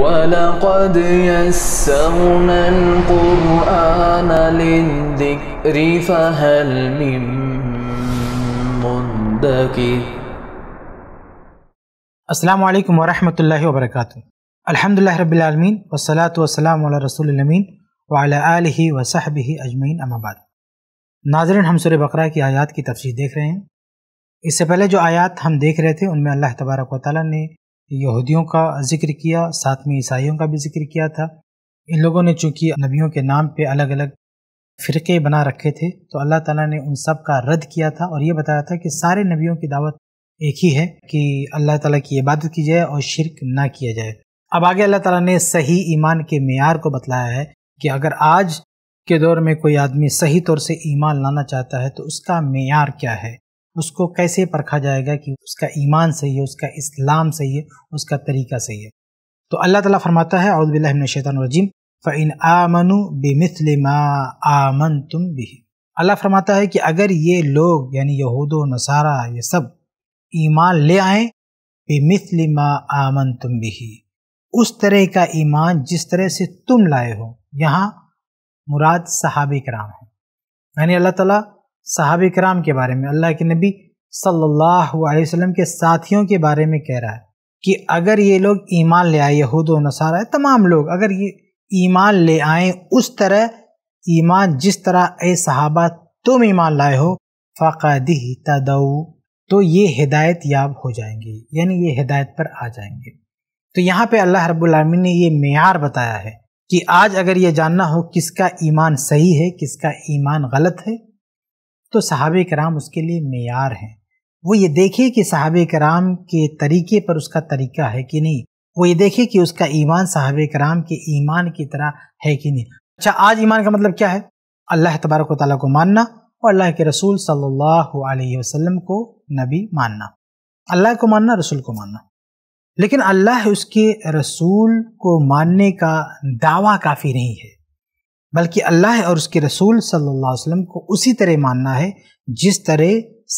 ولقد يسرنا القرآن للذكر فهل من مدكر السلام عليكم ورحمة الله وبركاته الحمد لله رب العالمين والصلاة والسلام على رسول الأمين وعلى آله وصحبه أجمعين أما بعد ناظرین ہم سورہ بقرہ کی آیات کی تفسیر دیکھ رہے ہیں اس سے پہلے جو آیات ہم دیکھ رہے تھے ان میں اللہ تبارک و تعالیٰ نے यहूदियों का जिक्र किया साथ में ईसाइयों का भी जिक्र किया था इन लोगों ने चूंकि नबियों के नाम पे अलग अलग फ़िरके बना रखे थे तो अल्लाह ताला ने उन सब का रद्द किया था और ये बताया था कि सारे नबियों की दावत एक ही है कि अल्लाह ताला की इबादत की जाए और शिरक ना किया जाए अब आगे अल्लाह ताला ने सही ईमान के मैार को बतलाया है कि अगर आज के दौर में कोई आदमी सही तौर से ईमान लाना चाहता है तो उसका मैार क्या है उसको कैसे परखा जाएगा कि उसका ईमान सही है उसका इस्लाम सही है उसका तरीका सही है तो अल्लाह ताला फरमाता है अउदबिल्लाशैतरजीम फ़ैन आमनु बेमिसल आमन तुम भी अल्लाह फरमाता है कि अगर ये लोग यानी यहूद नसारा ये सब ईमान ले आए मा आमन तुम भी उस तरह का ईमान जिस तरह से तुम लाए हो यहाँ मुराद सहाब कराम है यानी अल्लाह ताला सहाब कराम के बारे में अल्लाह के नबी सल्लल्लाहु अलैहि वसल्लम के साथियों के बारे में कह रहा है कि अगर ये लोग ईमान ले आए यहूद व नसारा तमाम लोग अगर ये ईमान ले आए उस तरह ईमान जिस तरह ए सहाबा तुम ईमान लाए हो फ़ादी तो ये हिदायत याब हो जाएंगे यानी ये हिदायत पर आ जाएंगे तो यहाँ पे अल्लाह रब्बुलमीन ने ये मैार बताया है कि आज अगर ये जानना हो किसका ईमान सही है किसका ईमान गलत है तो साहब कराम उसके लिए मैार हैं वो ये देखे कि साहब कराम के तरीके पर उसका तरीका है कि नहीं वो ये देखे कि उसका ईमान साहब कराम के ईमान की तरह है कि नहीं अच्छा आज ईमान का मतलब क्या है अल्लाह तबारक ताली को मानना और अल्लाह के रसूल सल्लाम को नबी मानना अल्लाह को मानना रसूल को मानना लेकिन अल्लाह उसके रसूल को मानने का दावा काफ़ी नहीं है बल्कि अल्लाह और उसके रसूल सल्लल्लाहु अलैहि वसल्लम को उसी तरह मानना है जिस तरह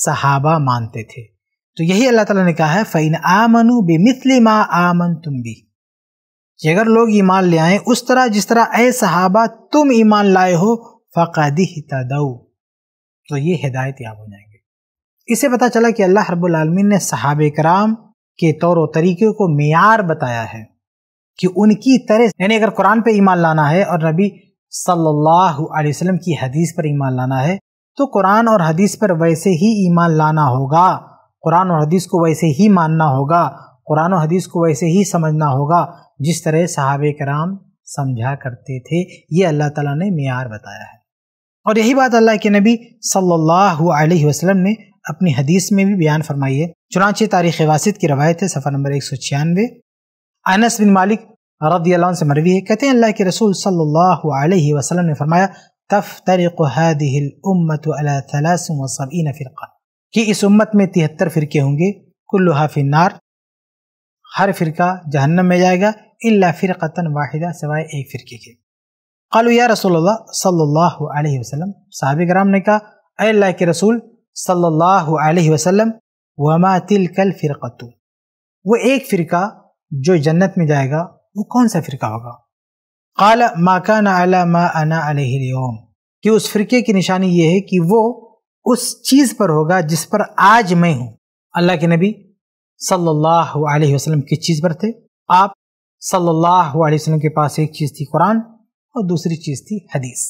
सहाबा मानते थे तो यही अल्लाह ताला ने कहा है फ़ैन आमनु बे मिसली माँ आमन तुम भी कि अगर लोग ईमान ले आए उस तरह जिस तरह ए सहाबा तुम ईमान लाए हो फ़ादी हितादऊ तो ये हिदायत याब हो जाएंगे इससे पता चला कि अल्लाह रबालमीन ने सहाब कराम के तौर व तरीक़े को मैार बताया है कि उनकी तरह यानी अगर कुरान पे ईमान लाना है और नबी सल्लल्लाहु अलैहि वसल्लम की हदीस पर ईमान लाना है तो कुरान और हदीस पर वैसे ही ईमान लाना होगा कुरान और हदीस को वैसे ही मानना होगा कुरान और हदीस को वैसे ही समझना होगा जिस तरह सहाबे कराम समझा करते थे ये अल्लाह ताला ने मैार बताया है और यही बात अल्लाह के नबी सल्लल्लाहु अलैहि वसल्लम ने अपनी हदीस में भी बयान फरमाई है चुनाचे तारीख वासिद की रवायत है सफर नंबर एक सौ छियानवे अनस बिन मालिक रदी से मरवी है कहते हैं अल्लाह के रसूल सल्लल्लाहु वसल्लम ने फरमाया तफ तरीक़ हादिलमत कि इस उम्मत में तिहत्तर फ़िरके होंगे कुल्लु हाफिनार हर फ़िरका जहन्नम में जाएगा इल्ला फ़िरक़तन वाहिदा सिवाय एक फ़िरके के कलु या रसोल्ला सल्लल्लाहु अलैहि वसल्लम साहब ग्राम ने कहा अल्लाह के रसूल सल्लल्लाहु अलैहि वसल्लम वमा तिल कल फ़िरक़तु वो एक फ़िरका जो जन्नत में जाएगा वो कौन सा फ़िरका होगा कल माकान अला मा अना अलहम कि उस फ़िरके की निशानी ये है कि वो उस चीज़ पर होगा जिस पर आज मैं हूँ अल्लाह के नबी सल्लल्लाहु अलैहि वसल्लम किस चीज़ पर थे आप सल्लल्लाहु अलैहि वसल्लम के पास एक चीज़ थी कुरान और दूसरी चीज़ थी हदीस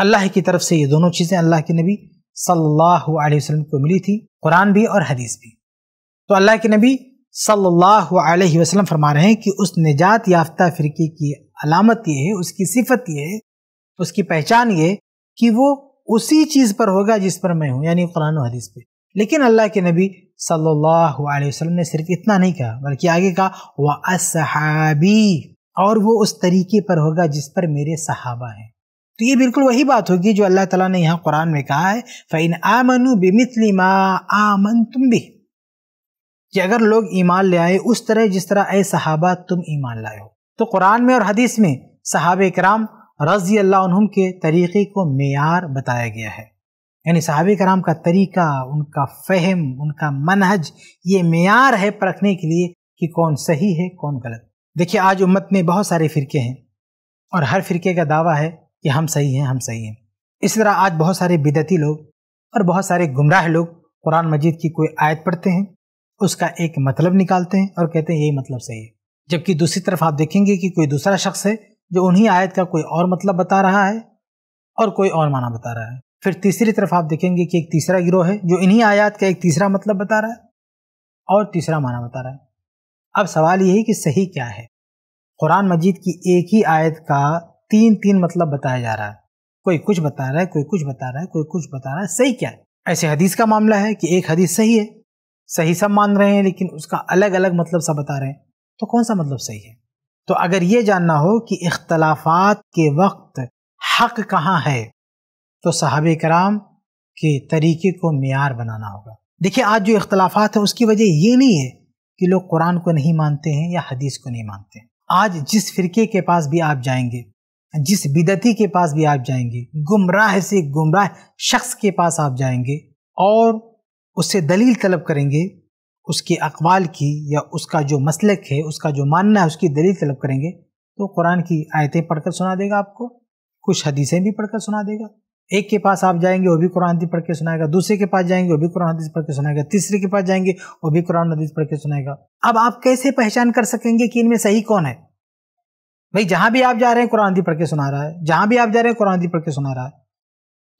अल्लाह की तरफ से ये दोनों चीज़ें अल्लाह के नबी सल्लल्लाहु अलैहि वसल्लम को मिली थी कुरान भी और हदीस भी तो अल्लाह के नबी सल्लल्लाहु अलैहि वसल्लम फरमा रहे हैं कि उस निजात याफ्ता फ़िरके की अलामत ये है उसकी सिफत ये है उसकी पहचान ये कि वो उसी चीज़ पर होगा जिस पर मैं हूँ यानी कुरान हदीस पे लेकिन अल्लाह के नबी सल्लल्लाहु अलैहि वसल्लम ने सिर्फ इतना नहीं कहा बल्कि आगे कहा व असहाबी और वो उस तरीके पर होगा जिस पर मेरे सहाबा हैं तो ये बिल्कुल वही बात होगी जो अल्लाह ताला ने यहाँ कुरान में कहा है फ़ैन आमनु बिमितली मा आमन तुम भी कि अगर लोग ईमान ले आए उस तरह जिस तरह ए सहाबा तुम ईमान लाए हो तो कुरान में और हदीस में सहाब कराम रजी अल्लाह के तरीक़े को मैार बताया गया है यानी साहब कराम का तरीका उनका फ़हम उनका मनहज ये मैार है परखने के लिए कि कौन सही है कौन गलत देखिए आज उम्मत में बहुत सारे फ़िरके हैं और हर फ़िरके का दावा है कि हम सही हैं हम सही हैं इस तरह आज बहुत सारे बिदती लोग और बहुत सारे गुमराह लोग कुरान मजीद की कोई आयत पढ़ते हैं उसका एक मतलब निकालते हैं और कहते हैं यही मतलब सही है जबकि दूसरी तरफ आप देखेंगे कि कोई दूसरा शख्स है जो उन्हीं आयत का कोई और मतलब बता रहा है और कोई और माना बता रहा है फिर तीसरी तरफ आप देखेंगे कि एक तीसरा गिरोह है जो इन्हीं आयात का एक तीसरा मतलब बता रहा है और तीसरा माना बता रहा है अब सवाल यही कि सही क्या है कुरान मजीद की एक ही आयत का तीन तीन मतलब बताया जा रहा है कोई कुछ बता रहा है कोई कुछ बता रहा है कोई कुछ बता रहा है सही क्या है ऐसे हदीस का मामला है कि एक हदीस सही है सही सब मान रहे हैं लेकिन उसका अलग अलग मतलब सब बता रहे हैं तो कौन सा मतलब सही है तो अगर ये जानना हो कि इख्तलाफात के वक्त हक कहाँ है तो साहब कराम के तरीके को मैार बनाना होगा देखिए आज जो इख्तलाफात है उसकी वजह ये नहीं है कि लोग कुरान को नहीं मानते हैं या हदीस को नहीं मानते हैं आज जिस फिरके के पास भी आप जाएंगे जिस बिदती के पास भी आप जाएंगे गुमराह से गुमराह शख्स के पास आप जाएंगे और उससे दलील तलब करेंगे उसके अकबाल की या उसका जो मसलक है उसका जो मानना है उसकी दलील तलब करेंगे तो कुरान की आयतें पढ़कर सुना देगा आपको कुछ हदीसें भी पढ़कर सुना देगा एक के पास आप जाएंगे वो भी कुरान हदीस पढ़ के सुनाएगा दूसरे के पास जाएंगे वो भी कुरान हदीस पढ़ के सुनाएगा तीसरे के पास जाएंगे वो भी कुरान हदीस पढ़ के सुनाएगा अब आप कैसे पहचान कर सकेंगे कि इनमें सही कौन है भाई जहां भी आप जा रहे हैं कुरान हदीस पढ़ के सुना रहा है जहां भी आप जा रहे हैं कुरान हदीस पढ़ के सुना रहा है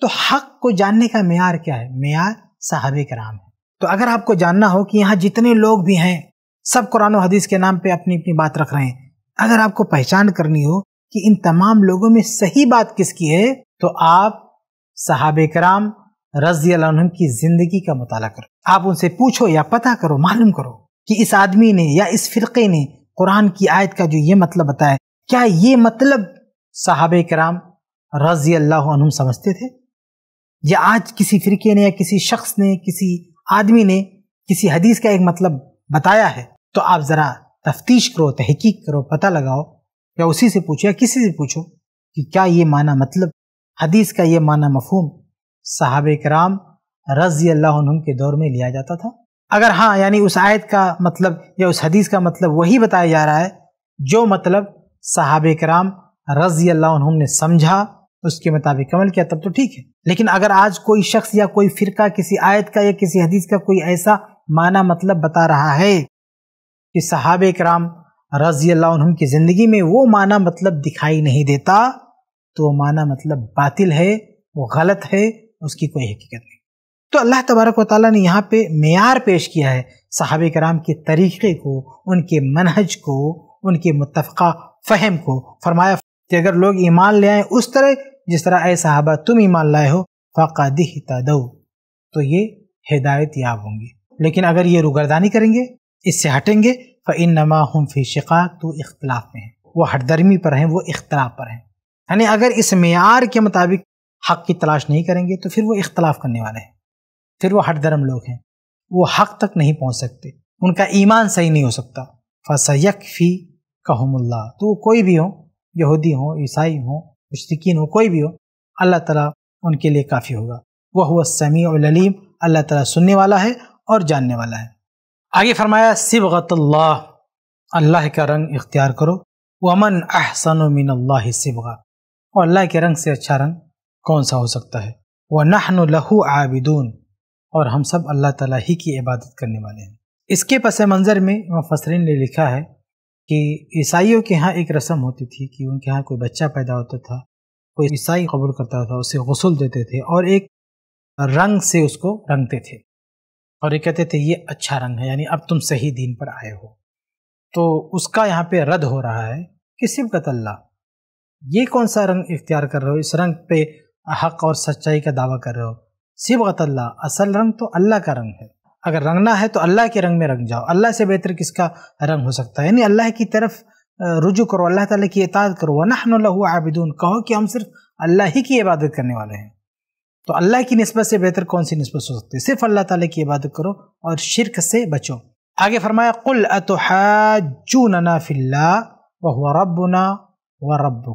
तो हक को जानने का मैार क्या है मैार साहब कराम है तो अगर आपको जानना हो कि यहाँ जितने लोग भी हैं सब कुरान हदीस के नाम पे अपनी अपनी बात रख रहे हैं अगर आपको पहचान करनी हो कि इन तमाम लोगों में सही बात किसकी है तो आप साहब कराम रजी की जिंदगी का मुताला करो आप उनसे पूछो या पता करो मालूम करो कि इस आदमी ने या इस फिरके ने कुरान की आयत का जो ये मतलब बताया क्या ये मतलब साहब कराम रजी अल्लाह समझते थे या आज किसी फिरके ने या किसी शख्स ने किसी आदमी ने किसी हदीस का एक मतलब बताया है तो आप ज़रा तफ्तीश करो तहकीक करो पता लगाओ या उसी से पूछो या किसी से पूछो कि क्या ये माना मतलब हदीस का ये माना मफहम साहब कराम रजी अल्लाह के दौर में लिया जाता था अगर हाँ यानी उस आयत का मतलब या उस हदीस का मतलब वही बताया जा रहा है जो मतलब साहब कराम रजी अल्लाह ने समझा उसके मुताबिक अमल किया तब तो ठीक है लेकिन अगर आज कोई शख्स या कोई फिरका किसी आयत का या किसी हदीस का कोई ऐसा माना मतलब बता रहा है कि साहब कराम रजी अल्लाह की ज़िंदगी में वो माना मतलब दिखाई नहीं देता तो वो माना मतलब बातिल है वो गलत है उसकी कोई हकीकत नहीं तो अल्लाह तबारक वाली ने यहाँ पे मैार पेश किया है साहब कराम के तरीक़े को उनके मनहज को उनके मुतफ़ा फ़हम को फरमाया कि अगर लोग ईमान ले आए उस तरह जिस तरह ए साहबा तुम ईमान लाए हो फ़ाद दो तो ये हिदायत याब होंगे लेकिन अगर ये रुगरदानी करेंगे इससे हटेंगे फ इन नमा हम फी शिका तो इख्तलाफ में है वो हटदर्मी पर हैं वो इख्तलाफ पर हैं यानी अगर इस मैार के मुताबिक हक़ की तलाश नहीं करेंगे तो फिर वो इख्तलाफ करने वाले हैं फिर वो हटदर्म लोग हैं वो हक़ तक नहीं पहुँच सकते उनका ईमान सही नहीं हो सकता फसयक फ़ी कहमुल्ला तो कोई भी हो यहूदी हों ईसाई हों मुश्किन हो कोई भी हो अल्लाह ताला उनके लिए काफ़ी होगा वह हुआ समी ललीम अल्लाह ताला सुनने वाला है और जानने वाला है आगे फरमाया सिबगतल्ला अल्लाह का रंग इख्तियार करो वमन अहसन मिन अल्लाह सिबगा और अल्लाह के रंग से अच्छा रंग कौन सा हो सकता है वह नहन लहू आबिदून और हम सब अल्लाह ताला ही की इबादत करने वाले हैं इसके पस मंज़र में मुफसरीन ने लिखा है कि ईसाइयों के यहाँ एक रस्म होती थी कि उनके यहाँ कोई बच्चा पैदा होता था कोई ईसाई कबूल करता था उसे गसल देते थे और एक रंग से उसको रंगते थे और ये कहते थे ये अच्छा रंग है यानी अब तुम सही दीन पर आए हो तो उसका यहाँ पे रद्द हो रहा है कि सिबकत कतल्ला ये कौन सा रंग इख्तियार कर रहे हो इस रंग पे हक और सच्चाई का दावा कर रहे हो सिबकत असल रंग तो अल्लाह का रंग है अगर रंगना है तो अल्लाह के रंग में रंग जाओ अल्लाह से बेहतर किसका रंग हो सकता है यानी अल्लाह की तरफ रुजू करो अल्लाह ताला की इताद करो वनहनल्ला आबिदून कहो कि हम सिर्फ अल्लाह ही की इबादत करने वाले हैं तो अल्लाह की नस्बत से बेहतर कौन सी नस्बत हो सकती है सिर्फ अल्लाह ताला की इबादत करो और शिरक से बचो आगे फरमाया कुल अतुहाजूनना फिल्ला वह रबना व रब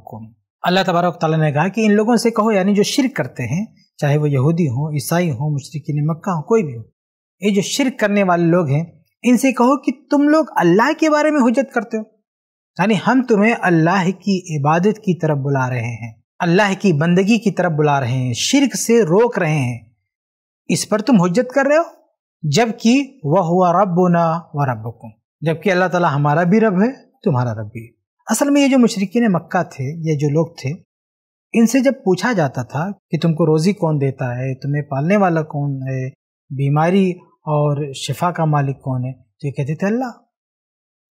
अल्लाह तबारक ताला ने कहा कि इन लोगों से कहो यानी जो शिरक करते हैं चाहे वो यहूदी हो ईसाई हो मुशरकिन मक्का हो कोई भी हो ये जो शिरक करने वाले लोग हैं इनसे कहो कि तुम लोग अल्लाह के बारे में हुजत करते हो यानी हम तुम्हें अल्लाह की इबादत की तरफ बुला रहे हैं अल्लाह की बंदगी की तरफ बुला रहे हैं शिरक से रोक रहे हैं इस पर तुम हजत कर रहे हो जबकि वह हुआ रब ना व रब जबकि अल्लाह ताला हमारा भी रब है तुम्हारा रब भी असल में ये जो मशरकिन मक्का थे ये जो लोग थे इनसे जब पूछा जाता था कि तुमको रोज़ी कौन देता है तुम्हें पालने वाला कौन है बीमारी और शिफा का मालिक कौन है तो ये कहते थे अल्लाह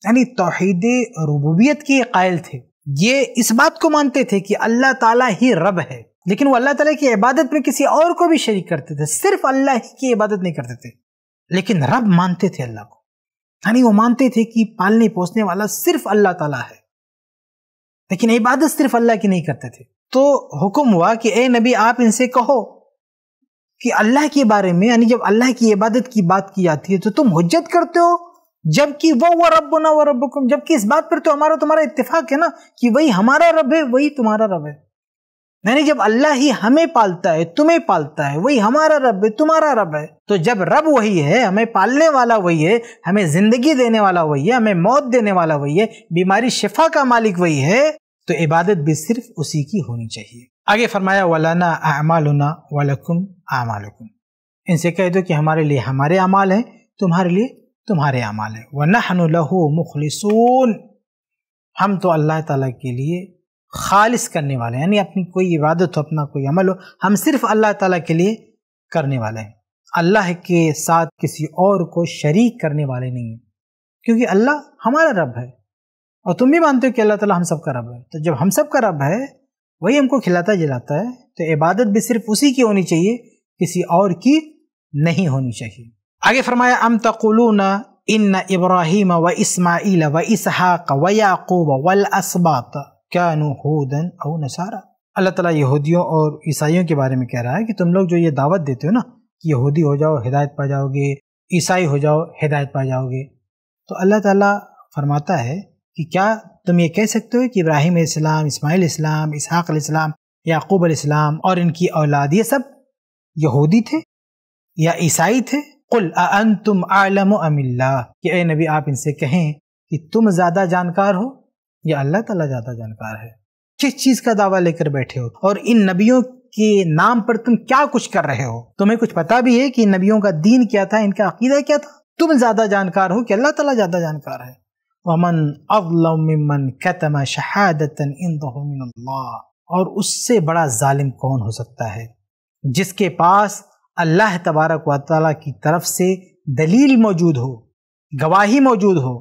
यानी तोहद रबूबियत के कायल थे ये इस बात को मानते थे कि अल्लाह ताला ही रब है लेकिन वो अल्लाह ताला की इबादत में किसी और को भी शरीक करते थे सिर्फ अल्लाह ही की इबादत नहीं करते थे लेकिन रब मानते थे अल्लाह को यानी वो मानते थे कि पालने पोसने वाला सिर्फ अल्लाह ताला है लेकिन इबादत सिर्फ अल्लाह की नहीं करते थे तो हुक्म हुआ कि ए नबी आप इनसे कहो कि अल्लाह के बारे में यानी जब अल्लाह की इबादत की बात की जाती है तो तुम हजत करते हो जबकि वो वो रब ना व रब जबकि इस बात पर तो हमारा तुम्हारा इत्तेफाक है ना कि वही हमारा रब है वही तुम्हारा रब है यानी जब अल्लाह ही हमें पालता है तुम्हें पालता है वही हमारा रब है तुम्हारा रब है तो जब रब वही है हमें पालने वाला वही है हमें जिंदगी देने वाला वही है हमें मौत देने वाला वही है बीमारी शिफा का मालिक वही है तो इबादत भी सिर्फ उसी की होनी चाहिए आगे फरमाया वलाना अमालना वलकुम आमालकुम इनसे कह दो कि हमारे लिए हमारे अमाल हैं तुम्हारे लिए तुम्हारे अमाल है नहन लहू मुखलिसून हम तो अल्लाह ताला के लिए खालिस करने वाले हैं यानी अपनी कोई इबादत हो अपना कोई अमल हो हम सिर्फ अल्लाह ताला के लिए करने वाले हैं अल्लाह के साथ किसी और को शरीक करने वाले नहीं हैं क्योंकि अल्लाह हमारा रब है और तुम भी मानते हो कि अल्लाह ताला हम सब का रब है तो जब हम सब का रब है वही हमको खिलाता जलाता है तो इबादत भी सिर्फ उसी की होनी चाहिए किसी और की नहीं होनी चाहिए आगे फरमाया अम तकुलून इन इब्राहिम व इसमाइल व इसहाक व याकूब वल असबात क्या नूदन औ नसारा अल्लाह ताला यहूदियों और ईसाइयों के बारे में कह रहा है कि तुम लोग जो ये दावत देते हो ना कि यहूदी हो जाओ हिदायत पा जाओगे ईसाई हो जाओ हिदायत पा जाओगे तो अल्लाह ताला फरमाता है कि क्या तुम ये कह सकते हो कि इब्राहिम इस्लाम इस्माइल इस्लाम इसहाक इस्लाम याकूब इस्लाम और इनकी औलाद ये सब यहूदी थे या ईसाई थे कुल अन तुम आलम अमिल्ला कि ए नबी आप इनसे कहें कि तुम ज़्यादा जानकार हो या अल्लाह ताला ज़्यादा जानकार है किस चीज़ का दावा लेकर बैठे हो और इन नबियों के नाम पर तुम क्या कुछ कर रहे हो तुम्हें कुछ पता भी है कि नबियों का दीन क्या था इनका अकीदा क्या था तुम ज़्यादा जानकार हो कि अल्लाह ताला ज़्यादा जानकार है वमन अवलमन कतम शहादतन और उससे बड़ा जालिम कौन हो सकता है जिसके पास अल्लाह तबारक व ताली की तरफ से दलील मौजूद हो गवाही मौजूद हो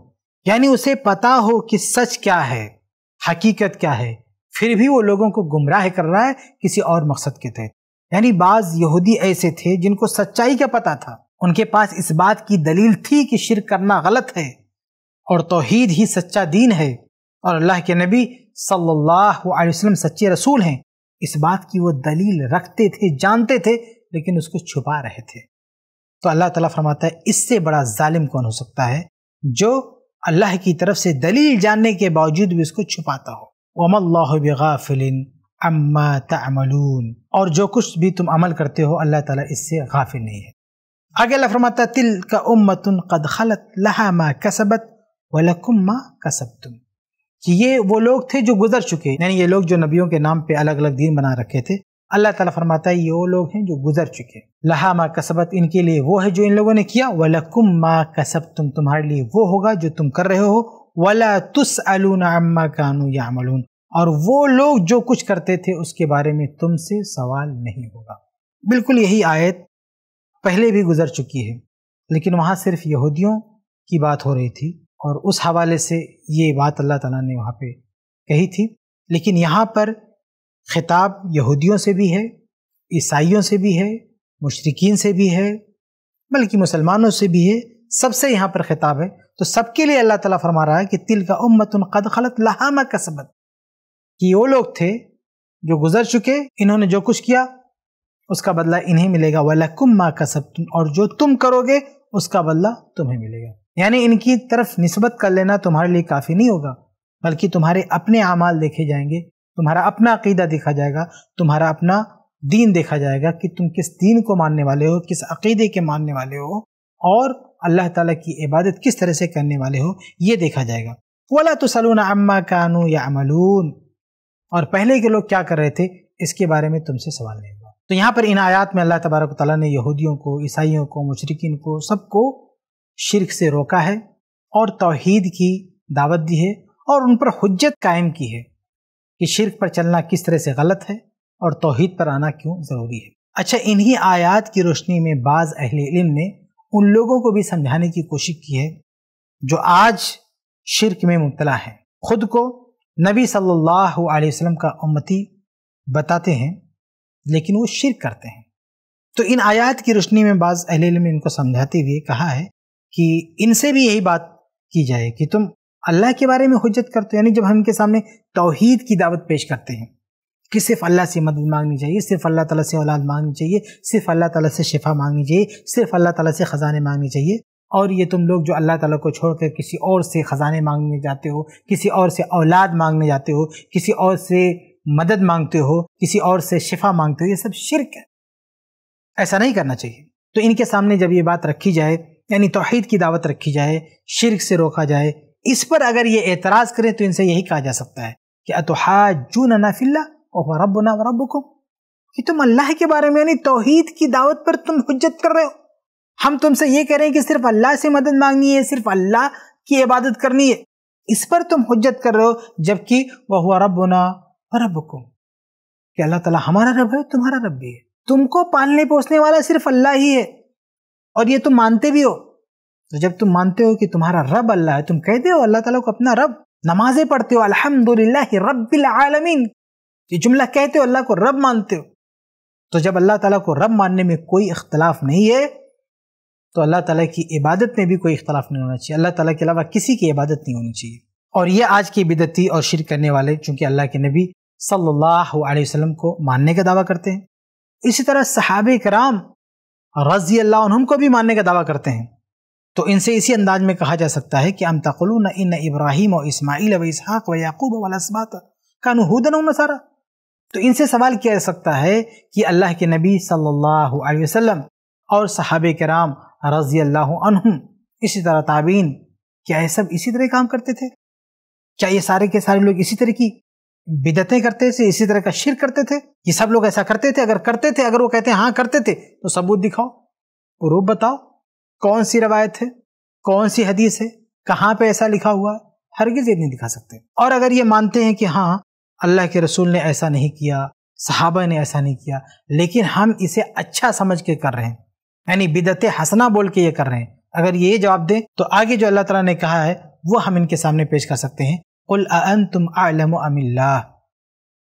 यानी उसे पता हो कि सच क्या है हकीकत क्या है फिर भी वो लोगों को गुमराह कर रहा है किसी और मकसद के तहत यानी बाज़ यहूदी ऐसे थे जिनको सच्चाई का पता था उनके पास इस बात की दलील थी कि शिर करना गलत है और तोहीद ही सच्चा दीन है और अल्लाह के नबी सल्लल्लाहु अलैहि वसल्लम सच्चे रसूल हैं इस बात की वो दलील रखते थे जानते थे लेकिन उसको छुपा रहे थे तो अल्लाह ताला फरमाता है इससे बड़ा जालिम कौन हो सकता है जो अल्लाह की तरफ से दलील जानने के बावजूद भी उसको छुपाता हो वमल्लाफिलिन अम्मा तमलून और जो कुछ भी तुम अमल करते हो अल्लाह ताला इससे गाफिल नहीं है आगे अल्लाह फरमाता तिल का उम्मतुन कद खलत लहा मा कसबत वलकुम मा कसब तुम कि ये वो लोग थे जो गुजर चुके यानी ये लोग जो नबियों के नाम पे अलग अलग दीन बना रखे थे अल्लाह ताला फरमाता है ये वो लोग हैं जो गुजर चुके लहा मा कसबत इनके लिए वो है जो इन लोगों ने किया वलकुम मा कसब तुम तुम्हारे लिए वो होगा जो तुम कर रहे हो वला तुस अलून अम्मा कानू या और वो लोग जो कुछ करते थे उसके बारे में तुमसे सवाल नहीं होगा बिल्कुल यही आयत पहले भी गुजर चुकी है लेकिन वहाँ सिर्फ यहूदियों की बात हो रही थी और उस हवाले से ये बात अल्लाह ताला ने वहाँ पे कही थी लेकिन यहाँ पर खिताब यहूदियों से भी है ईसाइयों से भी है मुशरकिन से भी है बल्कि मुसलमानों से भी है सबसे यहाँ पर खिताब है तो सबके लिए अल्लाह ताला फरमा रहा है कि तिल का उम्मत कद खलत लहामा कसबत कि वो लोग थे जो गुजर चुके इन्होंने जो कुछ किया उसका बदला इन्हें मिलेगा वाला माँ कसब सब और जो तुम करोगे उसका बदला तुम्हें मिलेगा यानी इनकी तरफ नस्बत कर लेना तुम्हारे लिए काफ़ी नहीं होगा बल्कि तुम्हारे अपने अमाल देखे जाएंगे तुम्हारा अपना अकीदा देखा जाएगा तुम्हारा अपना दीन देखा जाएगा कि तुम किस दीन को मानने वाले हो किस अकीदे के मानने वाले हो और अल्लाह ताला की इबादत किस तरह से करने वाले हो ये देखा जाएगा वाला तो सलून अम्मा कानू या अमलून और पहले के लोग क्या कर रहे थे इसके बारे में तुमसे सवाल नहीं हुआ तो यहाँ पर इन आयात में अल्लाह तबारक ताली ने यहूदियों को ईसाइयों को मशरकिन को सबको शिरक से रोका है और तोहीद की दावत दी है और उन पर हजत कायम की है कि शिरक पर चलना किस तरह से गलत है और तोहीद पर आना क्यों ज़रूरी है अच्छा इन्हीं आयात की रोशनी में बाज़ अहले इल्म ने उन लोगों को भी समझाने की कोशिश की है जो आज शिरक में मुबतला है खुद को नबी सल्लल्लाहु अलैहि वसल्लम का उम्मती बताते हैं लेकिन वो शिरक करते हैं तो इन आयात की रोशनी में बाज़ अहले इल्म ने इनको समझाते हुए कहा है कि इनसे भी यही बात की जाए कि तुम अल्लाह के बारे में हजत करते हो यानी जब हम इनके सामने तोहहीद की दावत पेश करते हैं कि सिर्फ अल्लाह से मदद मांगनी चाहिए सिर्फ अल्लाह ताला से औलाद मांगनी चाहिए सिर्फ अल्लाह ताला से शिफा मांगनी चाहिए सिर्फ अल्लाह ताला से ख़जाने मांगनी चाहिए और ये तुम लोग जो अल्लाह ताला को छोड़कर किसी और से ख़जाने मांगने जाते हो किसी और से औलाद मांगने जाते हो किसी और से मदद मांगते हो किसी और से शिफा मांगते हो ये सब शिरक है ऐसा नहीं करना चाहिए तो इनके सामने जब ये बात रखी जाए यानी तोहहीद की दावत रखी जाए शिरक से रोका जाए इस पर अगर ये एतराज़ करें तो इनसे यही कहा जा सकता है कि अतहा जू नाफिल्ला और रब ना रब को कि तुम अल्लाह के बारे में यानी तोहहीद की दावत पर तुम हजत कर रहे हो हम तुमसे ये कह रहे हैं कि सिर्फ अल्लाह से मदद मांगनी है सिर्फ अल्लाह की इबादत करनी है इस पर तुम हजत कर रहे हो जबकि वह हुआ रब ना रब को कि अल्लाह ताला हमारा रब है तुम्हारा रब भी है तुमको पालने पोसने वाला सिर्फ अल्लाह ही है और ये तुम मानते भी हो तो जब तुम मानते हो कि तुम्हारा रब अल्लाह है तुम कहते हो अल्लाह ताला को अपना रब नमाजें पढ़ते हो अल्हम्दुलिल्लाह रब्बिल आलमीन ये जुमला कहते हो अल्लाह को रब मानते हो तो जब अल्लाह ताला को रब मानने में कोई इख्तलाफ नहीं है तो अल्लाह ताला की इबादत में भी कोई इख्तलाफ नहीं होना चाहिए अल्लाह ताला के अलावा किसी की इबादत नहीं होनी चाहिए और ये आज की बिदती और शिर करने वाले चूंकि अल्लाह के नबी सल्लल्लाहु अलैहि वसल्लम को मानने का दावा करते हैं इसी तरह सहाब कराम रजी अल्लाह को भी मानने का दावा करते हैं तो इनसे इसी अंदाज में कहा जा सकता है कि अम तकलून इन इब्राहिम और इसमाइल व इसहाक व याकूब वसबात कानू हुदन नसारा तो इनसे सवाल किया जा सकता है कि अल्लाह के नबी सल्लल्लाहु अलैहि वसल्लम और सहाब कराम रजी अल्लाह इसी तरह ताबीन क्या ये सब इसी तरह काम करते थे क्या ये सारे के सारे लोग इसी तरह की बिदतें करते थे इसी तरह का शिर करते थे ये सब लोग ऐसा करते थे अगर करते थे अगर वो कहते हैं हाँ करते थे तो सबूत दिखाओ प्रूफ बताओ कौन सी रवायत है कौन सी हदीस है कहाँ पे ऐसा लिखा हुआ है हरगिज ये नहीं दिखा सकते और अगर ये मानते हैं कि हाँ अल्लाह के रसूल ने ऐसा नहीं किया सहाबा ने ऐसा नहीं किया लेकिन हम इसे अच्छा समझ के कर रहे हैं यानी बिदत हंसना बोल के ये कर रहे हैं अगर ये जवाब दें तो आगे जो अल्लाह तला ने कहा है वो हम इनके सामने पेश कर सकते हैं कुल अन तुम आलम अमिल्ला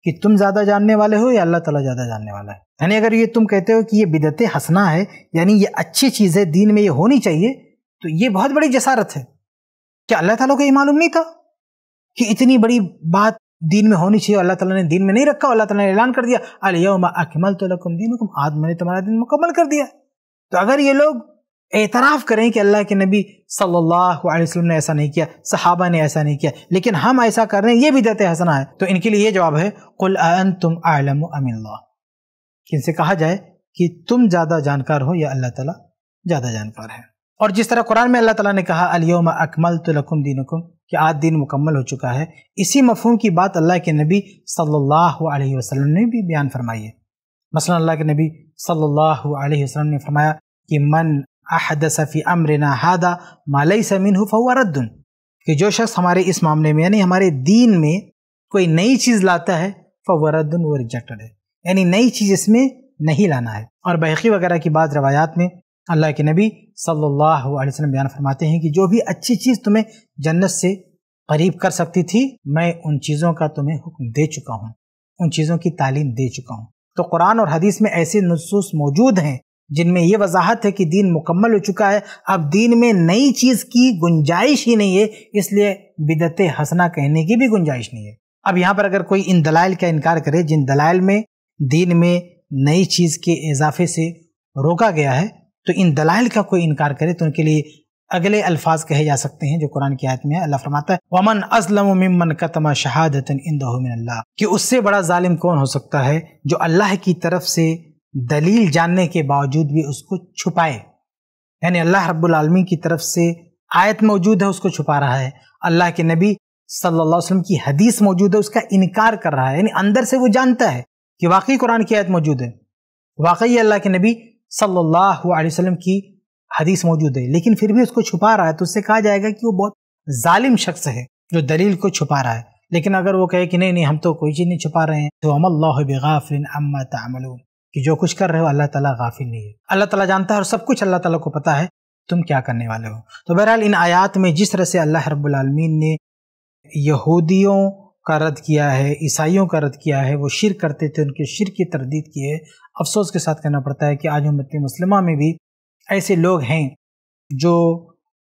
कि तुम ज़्यादा जानने वाले हो या अल्लाह ताला ज़्यादा जानने वाला है यानी अगर ये तुम कहते हो कि ये बिदत हंसना है यानी ये अच्छी चीज़ है दीन में ये होनी चाहिए तो ये बहुत बड़ी जसारत है क्या अल्लाह ताला को ये मालूम नहीं था कि इतनी बड़ी बात दीन में होनी चाहिए अल्लाह ताला ने दीन में नहीं रखा अल्लाह ताला ने ऐलान कर दिया अलयमा अकमल तो दीन आज मैंने तुम्हारा दिन मुकम्मल कर दिया तो अगर ये लोग एतराफ़ करें कि अल्लाह के नबी सल्लल्लाहु अलैहि वसल्लम ने ऐसा नहीं किया सहाबा ने ऐसा नहीं किया लेकिन हम ऐसा कर रहे हैं ये भी देते हसना है तो इनके लिए ये जवाब है कुल अन तुम आलम अमिल्ला इनसे कहा जाए कि तुम ज़्यादा जानकार हो या अल्लाह ताला ज़्यादा जानकार है और जिस तरह कुरान में अल्लाह ताला ने कहा अलियोम अकमल तुलकुम दिन कि आज दिन मुकम्मल हो चुका है इसी मफहम की बात अल्लाह के नबी सल्लल्लाहु अलैहि वसल्लम ने भी बयान फरमाई है मसला अल्लाह के नबी सल्लल्लाहु अलैहि वसल्लम ने फरमाया कि मन अहदस फ़ी अमरना हादा मालई समिन फ़हुआ रद्दन कि जो शख्स हमारे इस मामले में यानी हमारे दीन में कोई नई चीज़ लाता है फ़वरदन व रिजेक्टेड है यानी नई चीज़ इसमें नहीं लाना है और बहकी वगैरह की बात रवायात में अल्लाह के नबी सल्लल्लाहु अलैहि वसल्लम बयान फरमाते हैं कि जो भी अच्छी चीज़ तुम्हें जन्नत से करीब कर सकती थी मैं उन चीज़ों का तुम्हें हुक्म दे चुका हूँ उन चीज़ों की तालीम दे चुका हूँ तो कुरान और हदीस में ऐसे नसूस मौजूद हैं जिनमें ये वजाहत है कि दीन मुकम्मल हो चुका है अब दीन में नई चीज़ की गुंजाइश ही नहीं है इसलिए बिदत हसना कहने की भी गुंजाइश नहीं है अब यहाँ पर अगर कोई इन दलाइल का इनकार करे जिन दलाइल में दीन में नई चीज़ के इजाफे से रोका गया है तो इन दलाइल का कोई इनकार करे तो उनके लिए अगले अल्फाज कहे जा सकते हैं जो कुरान की आयत में है अल्लाह फरमाता है वमन असलम मिमन कतमा शहादत इन अल्लाह कि उससे बड़ा जालिम कौन हो सकता है जो अल्लाह की तरफ से दलील जानने के बावजूद भी उसको छुपाए यानी अल्लाह रब्बुल आलमी की तरफ से आयत मौजूद है उसको छुपा रहा है अल्लाह के नबी सल्लल्लाहु अलैहि वसल्लम की हदीस मौजूद है उसका इनकार कर रहा है यानी अंदर से वो जानता है कि वाकई कुरान की आयत मौजूद है वाकई अल्लाह के नबी सल्लल्लाहु अलैहि वसल्लम की हदीस मौजूद है लेकिन फिर भी उसको छुपा रहा है तो उससे कहा जाएगा कि वो बहुत जालिम शख्स है जो दलील को छुपा रहा है लेकिन अगर वो कहे कि नहीं नहीं हम तो कोई चीज़ नहीं छुपा रहे हैं तो हम अल्लाह बेगाफिन अम्मा कि जो कुछ कर रहे हो अल्लाह ताला गाफिल नहीं है अल्लाह ताला जानता है और सब कुछ अल्लाह ताला को पता है तुम क्या करने वाले हो तो बहरहाल इन आयात में जिस तरह से अल्लाह रबालमीन ने यहूदियों का रद्द किया है ईसाइयों का रद्द किया है वो शिर करते थे उनके शिर की तरदीद की है अफसोस के साथ कहना पड़ता है कि आज उम्मत मुसलमा में भी ऐसे लोग हैं जो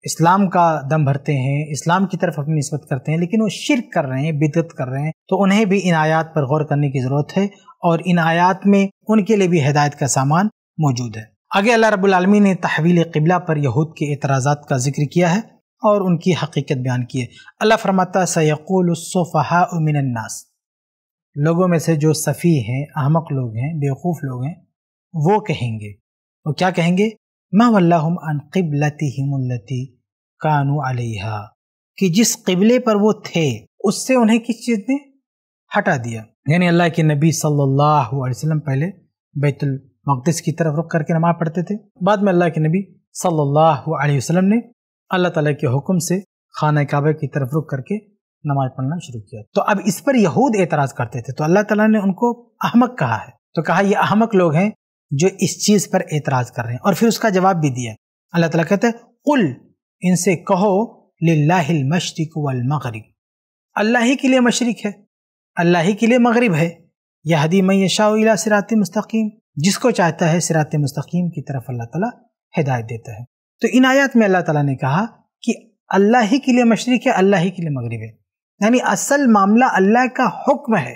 इस्लाम का दम भरते हैं इस्लाम की तरफ अपनी नस्बत करते हैं लेकिन वो शिरक कर रहे हैं बिदत कर रहे हैं तो उन्हें भी इन आयात पर गौर करने की ज़रूरत है और इन आयात में उनके लिए भी हदायत का सामान मौजूद है आगे अल्लाह रबालमी ने तहवील किबला पर यहूद के एतराज़ा का जिक्र किया है और उनकी हकीकत बयान की है अल्लाह फरमाता सयकुलफ़हा लोगों में से जो सफ़ी हैं अहमक लोग हैं बेवकूफ़ लोग हैं वो कहेंगे वो क्या कहेंगे मा वल्लम अन कानू अलहा कि जिस किबले पर वो थे उससे उन्हें किस चीज़ ने हटा दिया यानी अल्लाह के नबी सल्लल्लाहु अलैहि वसल्लम पहले बैतुल मकदस की तरफ रुक करके नमाज पढ़ते थे बाद में अल्लाह के नबी सल्लल्लाहु अलैहि वसल्लम ने अल्लाह ताला के हुक्म से खाना काबा की तरफ रुक करके नमाज पढ़ना शुरू किया तो अब इस पर यहूद एतराज़ करते थे तो अल्लाह ताला ने उनको अहमक कहा है तो कहा ये अहमक लोग हैं जो इस चीज़ पर एतराज़ कर रहे हैं और फिर उसका जवाब भी दिया अल्लाह तला कहते हैं कुल इनसे कहो लाहिल मशरक वल मगरब अल्लाह ही के लिए मशरक है अल्लाह ही के लिए मगरब है यह हदी शाह सिरात मस्तकीम जिसको चाहता है सिरात मुस्तकीम की तरफ अल्लाह तला हिदायत देता है तो इन आयात में अल्लाह तला ने कहा कि अल्लाह ही के लिए मशरक है अल्लाह ही के लिए मगरब है यानी असल मामला अल्लाह का हुक्म है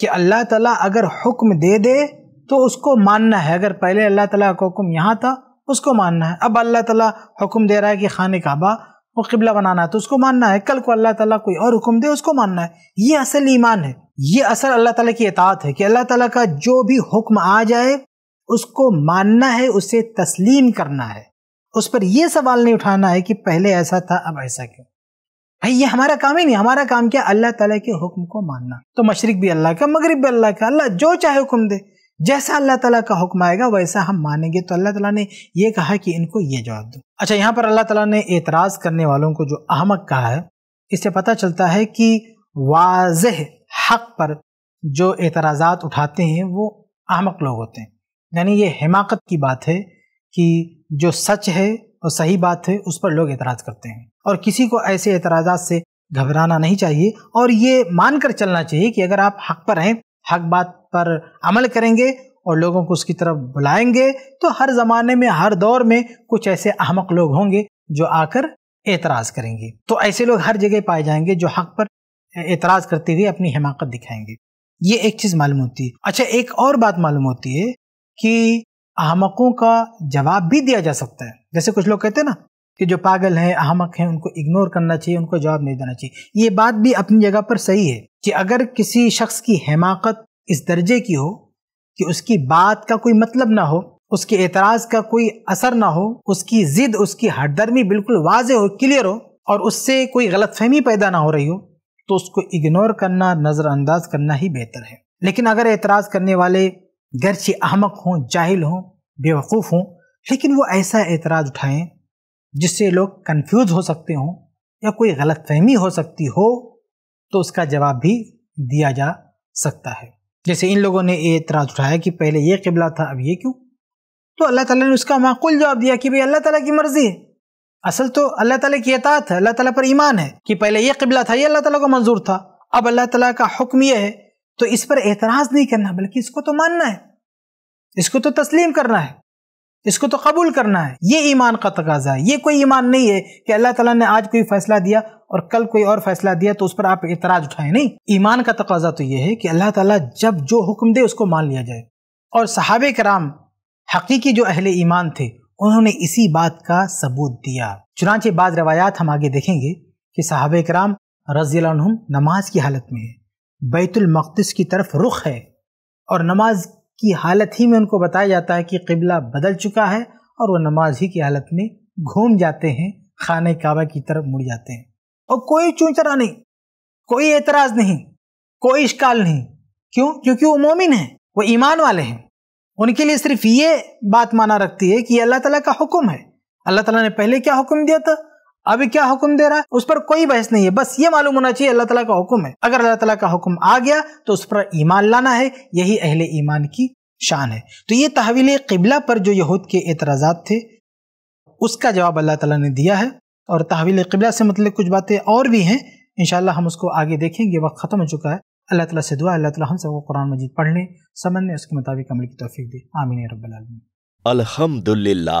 कि अल्लाह तला अगर हुक्म दे दे तो उसको मानना है अगर पहले अल्लाह ताला का हुक्म यहाँ था उसको मानना है अब अल्लाह ताला हुक्म दे रहा है कि खान काबा वो किबला बनाना है तो उसको मानना है कल को अल्लाह ताला कोई और हुक्म दे उसको मानना है ये असल ईमान है ये असल अल्लाह ताला की अतात है कि अल्लाह ताला का जो भी हुक्म आ जाए उसको मानना है उसे तस्लीम करना है उस पर यह सवाल नहीं उठाना है कि पहले ऐसा था अब ऐसा क्यों भाई ये हमारा काम ही नहीं हमारा काम क्या अल्लाह ताला के हुक्म को मानना तो मशरक भी अल्लाह का मगरब भी अल्लाह का अल्लाह जो चाहे हुक्म दे जैसा अल्लाह तला का हुक्म आएगा वैसा हम मानेंगे तो अल्लाह तला ने यह कहा कि इनको ये जवाब दो अच्छा यहाँ पर अल्लाह तला ने एतराज़ करने वालों को जो अहमक कहा है इससे पता चलता है कि वाज हक पर जो एतराज़ात उठाते हैं वो अहमक लोग होते हैं यानी ये हिमाकत की बात है कि जो सच है और सही बात है उस पर लोग एतराज़ करते हैं और किसी को ऐसे एतराज़ात से घबराना नहीं चाहिए और ये मान कर चलना चाहिए कि अगर आप हक पर हैं हक बात पर अमल करेंगे और लोगों को उसकी तरफ बुलाएंगे तो हर ज़माने में हर दौर में कुछ ऐसे अहमक लोग होंगे जो आकर एतराज़ करेंगे तो ऐसे लोग हर जगह पाए जाएंगे जो हक पर एतराज़ करते हुए अपनी हिमाकत दिखाएंगे ये एक चीज़ मालूम होती है अच्छा एक और बात मालूम होती है कि अहमकों का जवाब भी दिया जा सकता है जैसे कुछ लोग कहते हैं ना कि जो पागल हैं अहमक हैं उनको इग्नोर करना चाहिए उनको जवाब नहीं देना चाहिए ये बात भी अपनी जगह पर सही है कि अगर किसी शख्स की हमाकत इस दर्जे की हो कि उसकी बात का कोई मतलब ना हो उसके एतराज़ का कोई असर ना हो उसकी ज़िद उसकी हटदर्मी बिल्कुल वाज हो क्लियर हो और उससे कोई गलत फहमी पैदा ना हो रही हो तो उसको इग्नोर करना नज़रअंदाज करना ही बेहतर है लेकिन अगर एतराज़ करने वाले गर्ची अहमक हों जाहिल हों बेवकूफ़ हों लेकिन वो ऐसा एतराज़ उठाएं जिससे लोग कंफ्यूज हो सकते हों या कोई गलतफहमी हो सकती हो तो उसका जवाब भी दिया जा सकता है जैसे इन लोगों ने ये एतराज़ उठाया कि पहले ये किबला था अब ये क्यों तो अल्लाह ताला ने उसका माकूल जवाब दिया कि भाई अल्लाह ताला की मर्ज़ी है असल तो अल्लाह ताला की अतात है अल्लाह ताला पर ईमान है कि पहले ये किबला था ये अल्लाह ताला को मंजूर था अब अल्लाह ताला का हुक्म यह है तो इस पर एतराज़ नहीं करना बल्कि इसको तो मानना है इसको तो तस्लीम करना है इसको तो कबूल करना है ये ईमान का तकाजा है ये कोई ईमान नहीं है कि अल्लाह ताला ने आज कोई फैसला दिया और कल कोई और फैसला दिया तो उस पर आप इतराज उठाए नहीं ईमान का तकाजा तो ये है कि अल्लाह ताला जब जो हुक्म दे उसको मान लिया जाए और सहाब कराम हकीकी जो अहले ईमान थे उन्होंने इसी बात का सबूत दिया चुनाचे बाद रवायात हम आगे देखेंगे कि साहब कराम रजी नमाज की हालत में है बैतुलमक़दस की तरफ रुख है और नमाज की हालत ही में उनको बताया जाता है कि किबला बदल चुका है और वह नमाज ही की हालत में घूम जाते हैं खाने काबा की तरफ मुड़ जाते हैं और कोई चूचरा नहीं कोई एतराज नहीं कोई इश्काल नहीं क्यों क्योंकि वो मोमिन है वो ईमान वाले हैं उनके लिए सिर्फ ये बात माना रखती है कि अल्लाह तला का हुक्म है अल्लाह तला ने पहले क्या हुक्म दिया था अभी क्या हुक्म दे रहा है उस पर कोई बहस नहीं है बस ये मालूम होना चाहिए अल्लाह तला का हुक्म है अगर अल्लाह तला का हुक्म आ गया तो उस पर ईमान लाना है यही अहले ईमान की शान है तो ये तहवील कबला पर जो यहूद के एतराज़ात थे उसका जवाब अल्लाह तला ने दिया है और तहवील कबला से मतलब कुछ बातें और भी हैं इन हम उसको आगे देखेंगे वक्त ख़त्म हो चुका है अल्लाह तला से दुआ अल्लाह तला हम सबको कुरान मजीद पढ़ने समझने उसके मुताबिक अमल की तोफ़ी दे आमिन रबालमी अलहमदुल्ला